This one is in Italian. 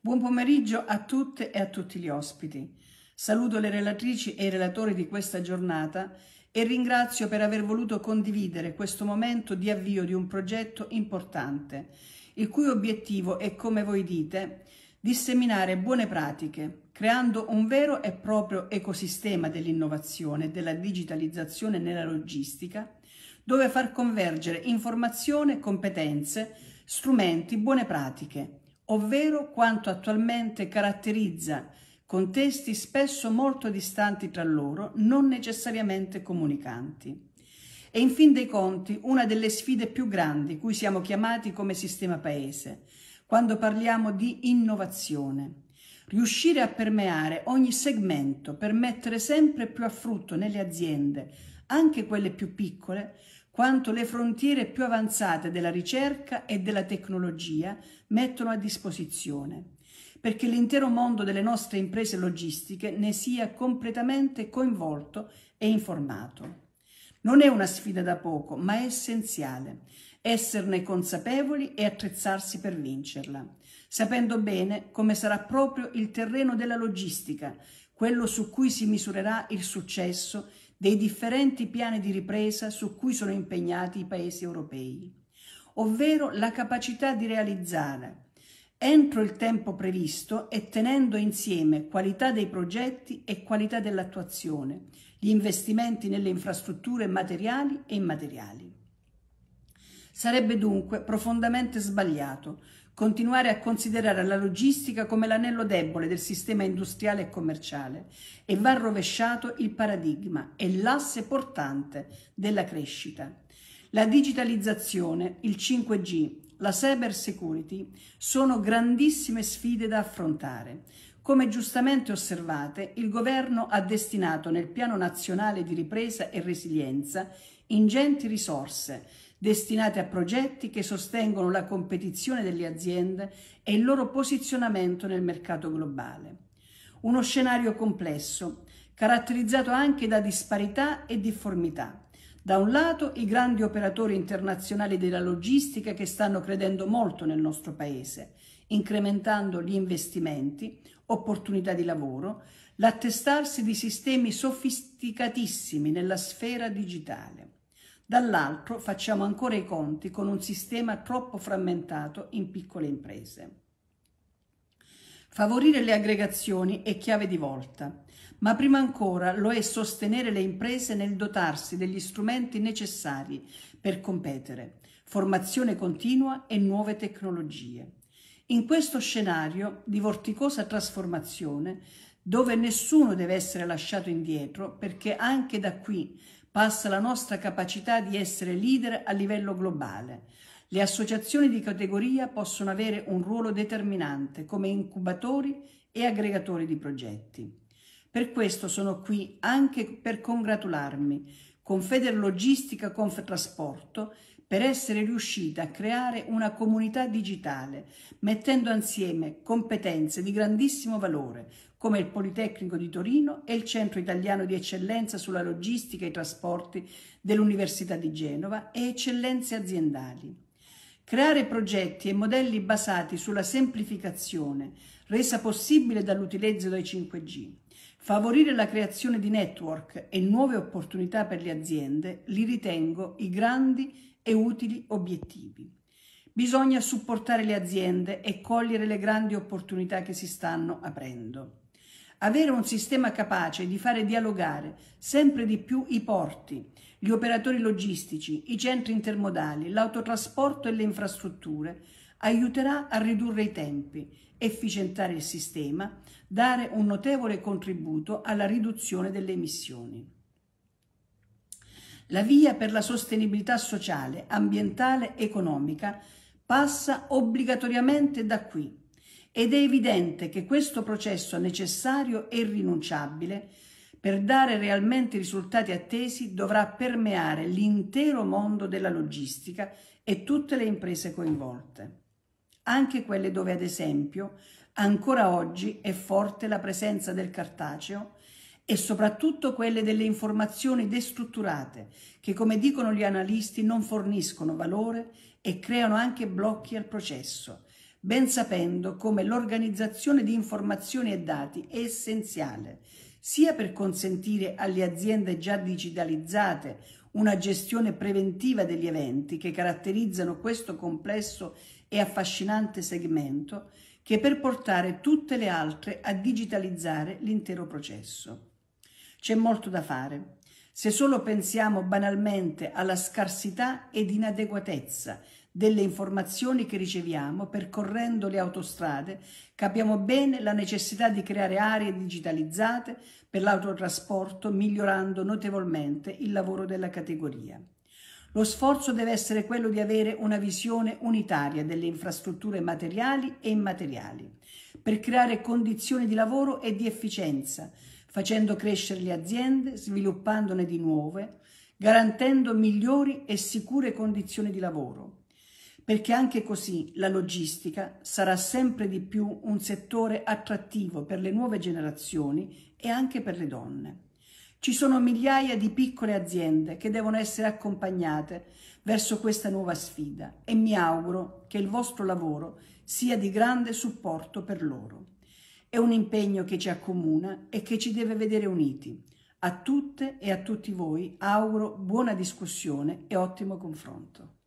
Buon pomeriggio a tutte e a tutti gli ospiti. Saluto le relatrici e i relatori di questa giornata e ringrazio per aver voluto condividere questo momento di avvio di un progetto importante, il cui obiettivo è, come voi dite, disseminare buone pratiche, creando un vero e proprio ecosistema dell'innovazione e della digitalizzazione nella logistica, dove far convergere informazione, competenze, strumenti, buone pratiche, ovvero quanto attualmente caratterizza contesti spesso molto distanti tra loro, non necessariamente comunicanti. E in fin dei conti una delle sfide più grandi cui siamo chiamati come sistema paese, quando parliamo di innovazione. Riuscire a permeare ogni segmento per mettere sempre più a frutto nelle aziende, anche quelle più piccole, quanto le frontiere più avanzate della ricerca e della tecnologia mettono a disposizione, perché l'intero mondo delle nostre imprese logistiche ne sia completamente coinvolto e informato. Non è una sfida da poco, ma è essenziale esserne consapevoli e attrezzarsi per vincerla, sapendo bene come sarà proprio il terreno della logistica, quello su cui si misurerà il successo dei differenti piani di ripresa su cui sono impegnati i Paesi europei, ovvero la capacità di realizzare entro il tempo previsto e tenendo insieme qualità dei progetti e qualità dell'attuazione, gli investimenti nelle infrastrutture materiali e immateriali. Sarebbe dunque profondamente sbagliato continuare a considerare la logistica come l'anello debole del sistema industriale e commerciale e va rovesciato il paradigma e l'asse portante della crescita. La digitalizzazione, il 5G, la cyber security sono grandissime sfide da affrontare. Come giustamente osservate, il governo ha destinato nel Piano Nazionale di Ripresa e Resilienza ingenti risorse destinate a progetti che sostengono la competizione delle aziende e il loro posizionamento nel mercato globale. Uno scenario complesso, caratterizzato anche da disparità e difformità. Da un lato i grandi operatori internazionali della logistica che stanno credendo molto nel nostro Paese, incrementando gli investimenti, opportunità di lavoro, l'attestarsi di sistemi sofisticatissimi nella sfera digitale. Dall'altro facciamo ancora i conti con un sistema troppo frammentato in piccole imprese. Favorire le aggregazioni è chiave di volta, ma prima ancora lo è sostenere le imprese nel dotarsi degli strumenti necessari per competere, formazione continua e nuove tecnologie. In questo scenario di vorticosa trasformazione, dove nessuno deve essere lasciato indietro, perché anche da qui passa la nostra capacità di essere leader a livello globale. Le associazioni di categoria possono avere un ruolo determinante come incubatori e aggregatori di progetti. Per questo sono qui anche per congratularmi Confederlogistica Conftrasporto per essere riuscita a creare una comunità digitale, mettendo insieme competenze di grandissimo valore, come il Politecnico di Torino e il Centro Italiano di Eccellenza sulla Logistica e i Trasporti dell'Università di Genova e eccellenze aziendali. Creare progetti e modelli basati sulla semplificazione, resa possibile dall'utilizzo dei 5G Favorire la creazione di network e nuove opportunità per le aziende li ritengo i grandi e utili obiettivi. Bisogna supportare le aziende e cogliere le grandi opportunità che si stanno aprendo. Avere un sistema capace di fare dialogare sempre di più i porti, gli operatori logistici, i centri intermodali, l'autotrasporto e le infrastrutture aiuterà a ridurre i tempi, efficientare il sistema, dare un notevole contributo alla riduzione delle emissioni. La via per la sostenibilità sociale, ambientale, economica passa obbligatoriamente da qui ed è evidente che questo processo necessario e irrinunciabile per dare realmente i risultati attesi dovrà permeare l'intero mondo della logistica e tutte le imprese coinvolte anche quelle dove ad esempio ancora oggi è forte la presenza del cartaceo e soprattutto quelle delle informazioni destrutturate che, come dicono gli analisti, non forniscono valore e creano anche blocchi al processo, ben sapendo come l'organizzazione di informazioni e dati è essenziale, sia per consentire alle aziende già digitalizzate una gestione preventiva degli eventi che caratterizzano questo complesso e affascinante segmento che per portare tutte le altre a digitalizzare l'intero processo. C'è molto da fare. Se solo pensiamo banalmente alla scarsità ed inadeguatezza delle informazioni che riceviamo percorrendo le autostrade, capiamo bene la necessità di creare aree digitalizzate per l'autotrasporto, migliorando notevolmente il lavoro della categoria. Lo sforzo deve essere quello di avere una visione unitaria delle infrastrutture materiali e immateriali, per creare condizioni di lavoro e di efficienza, facendo crescere le aziende, sviluppandone di nuove, garantendo migliori e sicure condizioni di lavoro. Perché anche così la logistica sarà sempre di più un settore attrattivo per le nuove generazioni e anche per le donne. Ci sono migliaia di piccole aziende che devono essere accompagnate verso questa nuova sfida e mi auguro che il vostro lavoro sia di grande supporto per loro. È un impegno che ci accomuna e che ci deve vedere uniti. A tutte e a tutti voi auguro buona discussione e ottimo confronto.